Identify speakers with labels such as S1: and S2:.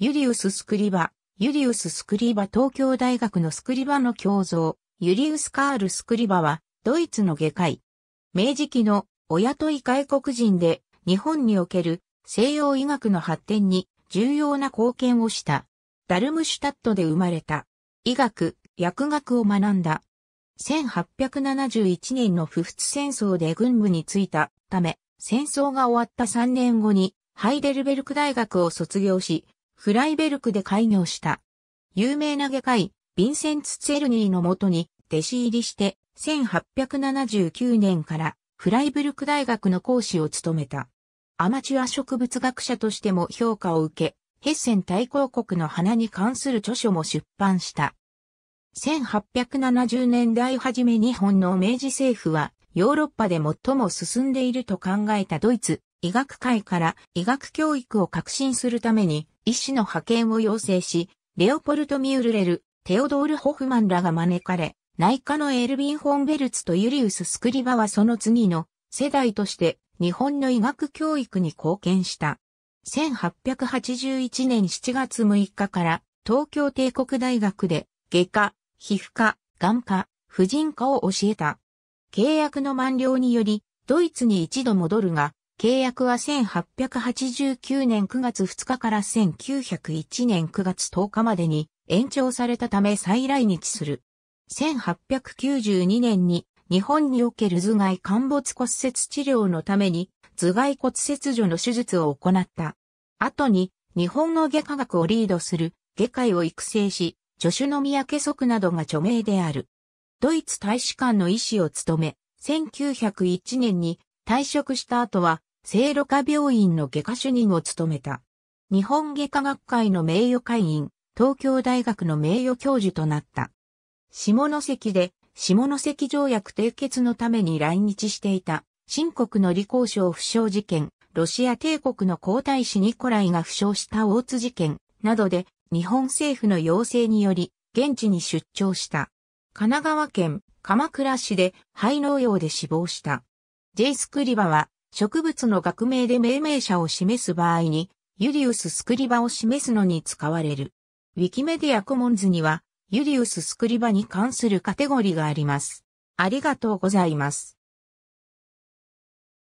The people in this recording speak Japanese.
S1: ユリウス・スクリバ、ユリウス・スクリバ東京大学のスクリバの胸像、ユリウス・カール・スクリバは、ドイツの外科医。明治期の親とい外国人で、日本における西洋医学の発展に重要な貢献をした。ダルムシュタットで生まれた。医学、薬学を学んだ。1871年の不仏戦争で軍部に就いたため、戦争が終わった3年後にハイデルベルク大学を卒業し、フライベルクで開業した。有名な外科医、ヴィンセンツ・ツェルニーのもとに弟子入りして、1879年からフライブルク大学の講師を務めた。アマチュア植物学者としても評価を受け、ヘッセン大公国の花に関する著書も出版した。1870年代初め日本の明治政府は、ヨーロッパで最も進んでいると考えたドイツ医学界から医学教育を革新するために、医師の派遣を要請し、レオポルト・ミュールレル、テオドール・ホフマンらが招かれ、内科のエルビン・ホンベルツとユリウス・スクリバはその次の世代として日本の医学教育に貢献した。1881年7月6日から東京帝国大学で外科、皮膚科、眼科、婦人科を教えた。契約の満了により、ドイツに一度戻るが、契約は1889年9月2日から1901年9月10日までに延長されたため再来日する。1892年に日本における頭蓋陥没骨折治療のために頭蓋骨切除の手術を行った。後に日本の外科学をリードする外科医を育成し、助手の宮家則などが著名である。ドイツ大使館の医師を務め、1901年に退職した後は聖路加病院の外科主任を務めた。日本外科学会の名誉会員、東京大学の名誉教授となった。下関で下関条約締結のために来日していた、新国の李光省負傷事件、ロシア帝国の皇太子ニコライが負傷した大津事件などで日本政府の要請により現地に出張した。神奈川県鎌倉市で肺脳用で死亡した。イスクリバは植物の学名で命名者を示す場合に、ユリウス・スクリバを示すのに使われる。ウィキメディアコモンズには、ユリウス・スクリバに関するカテゴリーがあります。ありがとうございます。